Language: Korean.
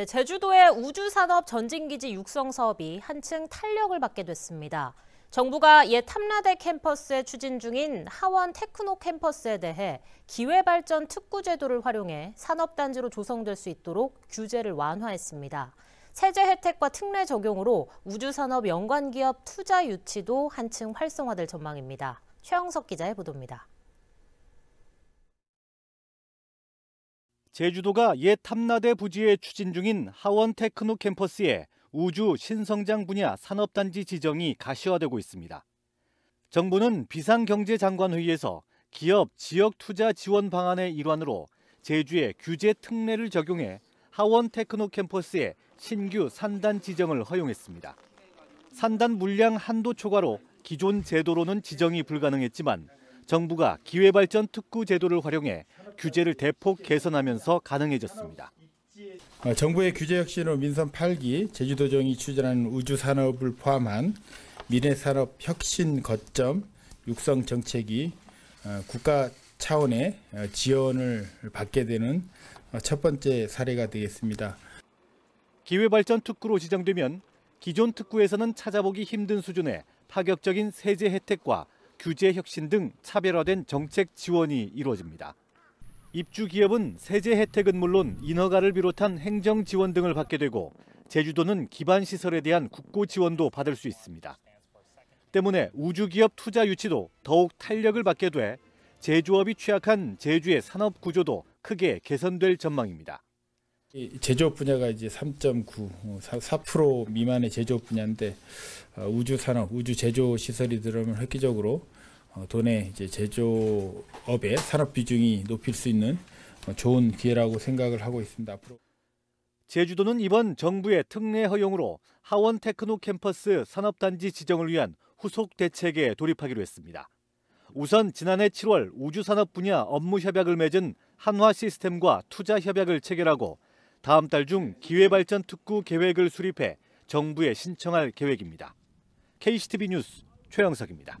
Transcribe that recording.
네, 제주도의 우주산업 전진기지 육성 사업이 한층 탄력을 받게 됐습니다. 정부가 옛 탐라대 캠퍼스에 추진 중인 하원 테크노 캠퍼스에 대해 기회발전 특구 제도를 활용해 산업단지로 조성될 수 있도록 규제를 완화했습니다. 세제 혜택과 특례 적용으로 우주산업 연관기업 투자 유치도 한층 활성화될 전망입니다. 최영석 기자의 보도입니다. 제주도가 옛 탐나대 부지에 추진 중인 하원 테크노 캠퍼스의 우주 신성장 분야 산업단지 지정이 가시화되고 있습니다. 정부는 비상경제장관회의에서 기업 지역 투자 지원 방안의 일환으로 제주에 규제 특례를 적용해 하원 테크노 캠퍼스에 신규 산단 지정을 허용했습니다. 산단 물량 한도 초과로 기존 제도로는 지정이 불가능했지만 정부가 기회발전 특구 제도를 활용해 규제를 대폭 개선하면서 가능해졌습니다. 아, 정부의 규제 혁신으로 민선 8기 제주도정이 추진하는 우주산업을 포함한 미래산업 혁신 거점 육성 정책이 어, 국가 차원의 어, 지원을 받게 되는 어, 첫 번째 사례가 되겠습니다. 기회발전 특구로 지정되면 기존 특구에서는 찾아보기 힘든 수준의 파격적인 세제 혜택과 규제 혁신 등 차별화된 정책 지원이 이루어집니다. 입주 기업은 세제 혜택은 물론 인허가를 비롯한 행정 지원 등을 받게 되고 제주도는 기반 시설에 대한 국고 지원도 받을 수 있습니다. 때문에 우주기업 투자 유치도 더욱 탄력을 받게 돼 제조업이 취약한 제주의 산업 구조도 크게 개선될 전망입니다. 제조업 분야가 이제 3.9, 4% 어, 미만의 제조업 분야인데 아, 우주 산업, 우주 제조 시설이 들어오면 획기적으로 어, 돈의 이제 제조업의 산업 비중이 높일 수 있는 어, 좋은 기회라고 생각을 하고 있습니다. 앞으로 제주도는 이번 정부의 특례 허용으로 하원 테크노 캠퍼스 산업단지 지정을 위한 후속 대책에 돌입하기로 했습니다. 우선 지난해 7월 우주산업 분야 업무 협약을 맺은 한화 시스템과 투자 협약을 체결하고 다음 달 중 기회발전 특구 계획을 수립해 정부에 신청할 계획입니다. KCTV 뉴스 최영석입니다.